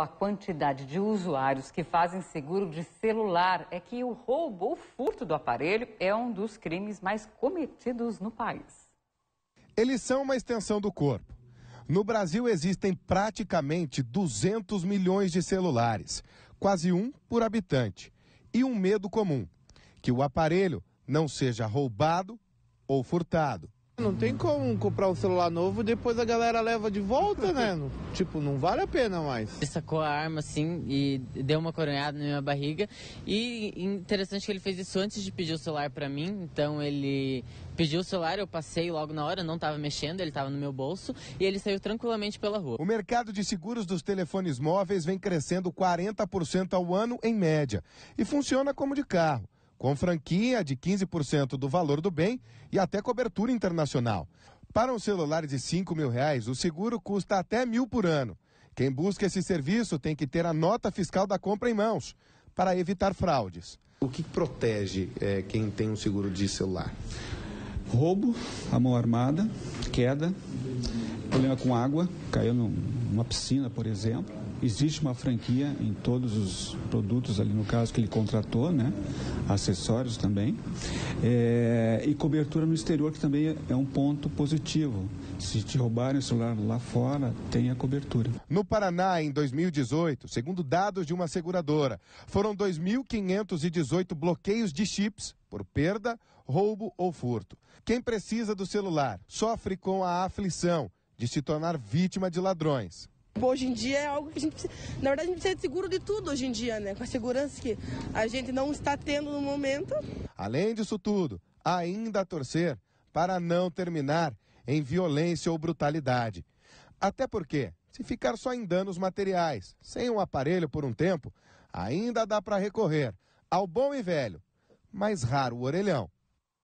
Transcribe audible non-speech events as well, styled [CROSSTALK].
a quantidade de usuários que fazem seguro de celular é que o roubo ou furto do aparelho é um dos crimes mais cometidos no país. Eles são uma extensão do corpo. No Brasil existem praticamente 200 milhões de celulares, quase um por habitante. E um medo comum: que o aparelho não seja roubado ou furtado. Não tem como comprar um celular novo depois a galera leva de volta, né? [LAUGHS] tipo, não vale a pena mais. Ele sacou a arma assim e deu uma coronhada na minha barriga. E interessante que ele fez isso antes de pedir o celular para mim. Então ele pediu o celular, eu passei logo na hora, não tava mexendo, ele tava no meu bolso e ele saiu tranquilamente pela rua. O mercado de seguros dos telefones móveis vem crescendo 40% ao ano em média e funciona como de carro com franquia de 15% do valor do bem e até cobertura internacional. Para um celular de 5 mil reais, o seguro custa até mil por ano. Quem busca esse serviço tem que ter a nota fiscal da compra em mãos para evitar fraudes. O que protege é, quem tem um seguro de celular? Roubo, a mão armada, queda, problema com água, caiu numa piscina, por exemplo existe uma franquia em todos os produtos ali no caso que ele contratou, né? Acessórios também. É, e cobertura no exterior, que também é um ponto positivo. Se te roubarem o celular lá fora, tem a cobertura. No Paraná, em 2018, segundo dados de uma seguradora, foram 2.518 bloqueios de chips por perda, roubo ou furto. Quem precisa do celular sofre com a aflição de se tornar vítima de ladrões. Hoje em dia é algo que a gente precisa, na verdade a gente precisa de seguro de tudo hoje em dia, né? Com a segurança que a gente não está tendo no momento. Além disso tudo, ainda torcer para não terminar em violência ou brutalidade. Até porque, se ficar só em danos materiais, sem um aparelho por um tempo, ainda dá para recorrer ao bom e velho, mas raro orelhão.